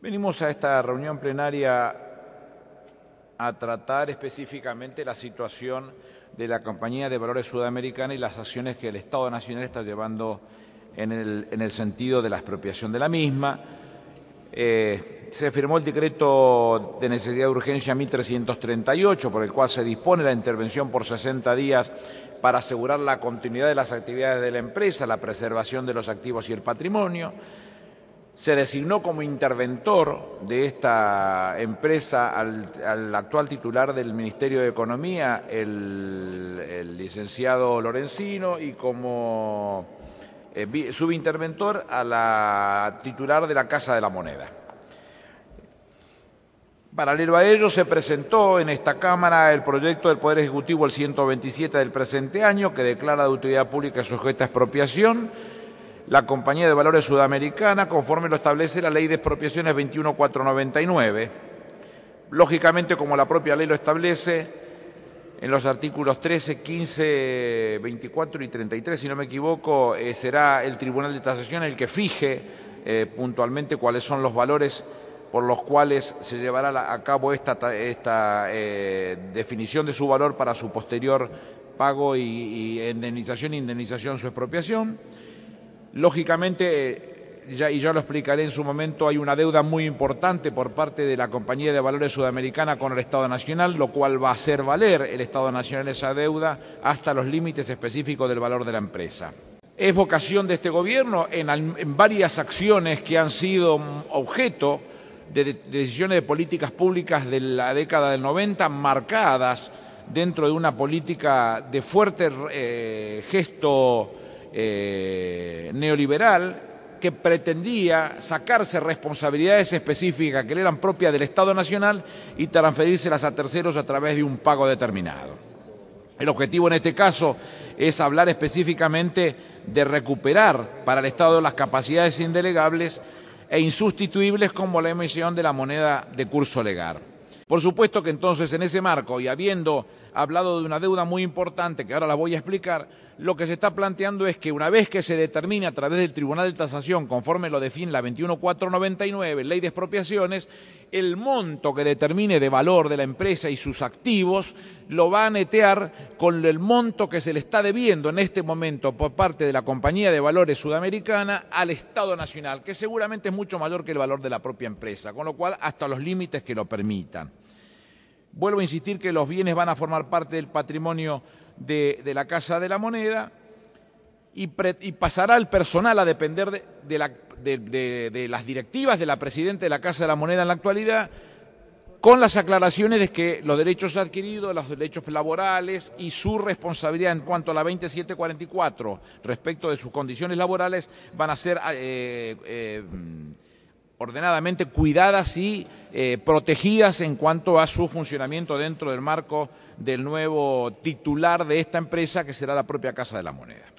Venimos a esta reunión plenaria a tratar específicamente la situación de la Compañía de Valores Sudamericana y las acciones que el Estado Nacional está llevando en el, en el sentido de la expropiación de la misma. Eh, se firmó el decreto de necesidad de urgencia 1338, por el cual se dispone la intervención por 60 días para asegurar la continuidad de las actividades de la empresa, la preservación de los activos y el patrimonio se designó como interventor de esta empresa al, actual titular del Ministerio de Economía, el, licenciado Lorenzino, y como eh, subinterventor a la titular de la Casa de la Moneda. Paralelo a ello, se presentó en esta Cámara el proyecto del Poder Ejecutivo, el 127 del presente año, que declara de utilidad pública sujeta a expropiación la Compañía de Valores Sudamericana, conforme lo establece la Ley de Expropiaciones 21499. Lógicamente, como la propia ley lo establece, en los artículos 13, 15, 24 y 33, si no me equivoco, eh, será el Tribunal de Tasación el que fije eh, puntualmente cuáles son los valores por los cuales se llevará a cabo esta, esta eh, definición de su valor para su posterior pago y, y indemnización, indemnización, su expropiación. Lógicamente, y ya lo explicaré en su momento, hay una deuda muy importante por parte de la Compañía de Valores Sudamericana con el Estado Nacional, lo cual va a hacer valer el Estado Nacional esa deuda hasta los límites específicos del valor de la empresa. Es vocación de este gobierno en, varias acciones que han sido objeto de decisiones de políticas públicas de la década del 90 marcadas dentro de una política de fuerte eh, gesto eh, neoliberal que pretendía sacarse responsabilidades específicas que le eran propias del Estado Nacional y transferírselas a terceros a través de un pago determinado. El objetivo en este caso es hablar específicamente de recuperar para el Estado las capacidades indelegables e insustituibles como la emisión de la moneda de curso legal. Por supuesto que entonces en ese marco y habiendo hablado de una deuda muy importante que ahora la voy a explicar, lo que se está planteando es que una vez que se determine a través del Tribunal de Tasación, conforme lo define la 21499, Ley de Expropiaciones, el monto que determine de valor de la empresa y sus activos lo va a netear con el monto que se le está debiendo en este momento por parte de la Compañía de Valores Sudamericana al Estado Nacional, que seguramente es mucho mayor que el valor de la propia empresa, con lo cual hasta los límites que lo permitan. Vuelvo a insistir que los bienes van a formar parte del patrimonio de, la Casa de la Moneda y, pasará el personal a depender de, las directivas de la Presidenta de la Casa de la Moneda en la actualidad, con las aclaraciones de que los derechos adquiridos, los derechos laborales y su responsabilidad en cuanto a la 2744 respecto de sus condiciones laborales van a ser... Eh, eh, ordenadamente cuidadas y eh, protegidas en cuanto a su funcionamiento dentro del marco del nuevo titular de esta empresa, que será la propia Casa de la Moneda.